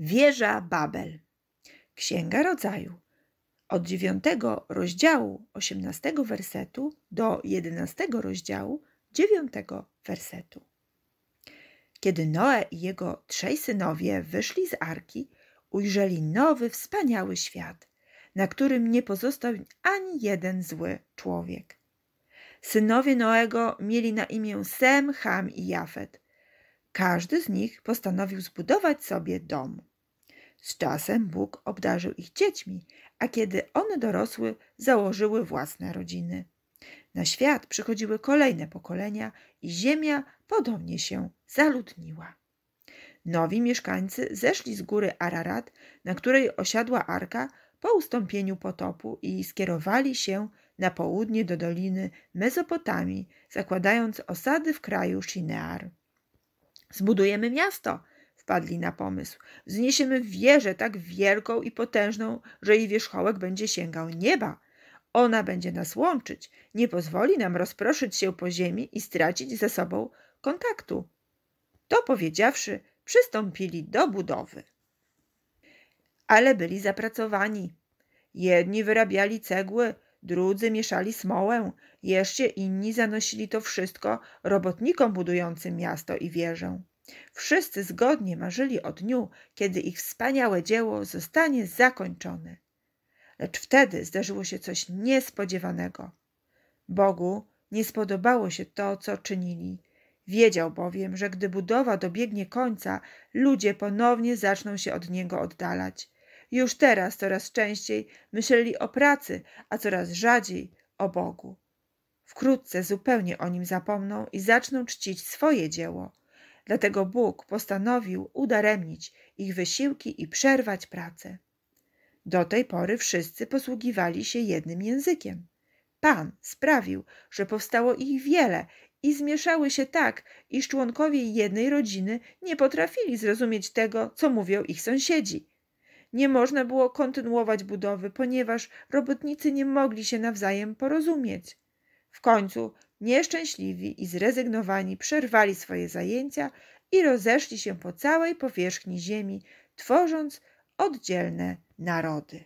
Wieża Babel. Księga Rodzaju. Od 9 rozdziału 18 wersetu do 11 rozdziału 9 wersetu. Kiedy Noe i jego trzej synowie wyszli z arki, ujrzeli nowy, wspaniały świat, na którym nie pozostał ani jeden zły człowiek. Synowie Noego mieli na imię Sem, Ham i Jafet – każdy z nich postanowił zbudować sobie dom. Z czasem Bóg obdarzył ich dziećmi, a kiedy one dorosły, założyły własne rodziny. Na świat przychodziły kolejne pokolenia i ziemia podobnie się zaludniła. Nowi mieszkańcy zeszli z góry Ararat, na której osiadła arka po ustąpieniu potopu i skierowali się na południe do doliny Mezopotamii, zakładając osady w kraju Shinear. Zbudujemy miasto, wpadli na pomysł. Zniesiemy wieżę tak wielką i potężną, że jej wierzchołek będzie sięgał nieba. Ona będzie nas łączyć, nie pozwoli nam rozproszyć się po ziemi i stracić ze sobą kontaktu. To powiedziawszy, przystąpili do budowy. Ale byli zapracowani. Jedni wyrabiali cegły, drudzy mieszali smołę, jeszcze inni zanosili to wszystko robotnikom budującym miasto i wieżę. Wszyscy zgodnie marzyli o dniu, kiedy ich wspaniałe dzieło zostanie zakończone. Lecz wtedy zdarzyło się coś niespodziewanego. Bogu nie spodobało się to, co czynili. Wiedział bowiem, że gdy budowa dobiegnie końca, ludzie ponownie zaczną się od niego oddalać. Już teraz coraz częściej myśleli o pracy, a coraz rzadziej o Bogu. Wkrótce zupełnie o nim zapomną i zaczną czcić swoje dzieło. Dlatego Bóg postanowił udaremnić ich wysiłki i przerwać pracę. Do tej pory wszyscy posługiwali się jednym językiem. Pan sprawił, że powstało ich wiele i zmieszały się tak, iż członkowie jednej rodziny nie potrafili zrozumieć tego, co mówią ich sąsiedzi. Nie można było kontynuować budowy, ponieważ robotnicy nie mogli się nawzajem porozumieć. W końcu nieszczęśliwi i zrezygnowani przerwali swoje zajęcia i rozeszli się po całej powierzchni ziemi, tworząc oddzielne narody.